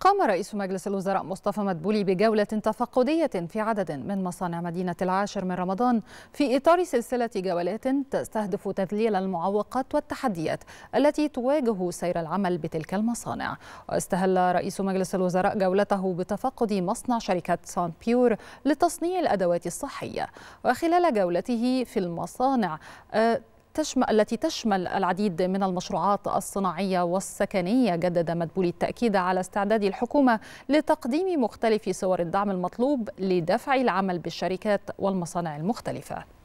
قام رئيس مجلس الوزراء مصطفى مدبولي بجولة تفقدية في عدد من مصانع مدينة العاشر من رمضان في إطار سلسلة جولات تستهدف تذليل المعوقات والتحديات التي تواجه سير العمل بتلك المصانع واستهل رئيس مجلس الوزراء جولته بتفقد مصنع شركة سان بيور لتصنيع الأدوات الصحية وخلال جولته في المصانع آه، تشمل التي تشمل العديد من المشروعات الصناعية والسكنية جدد مدبولي التأكيد على استعداد الحكومة لتقديم مختلف صور الدعم المطلوب لدفع العمل بالشركات والمصانع المختلفة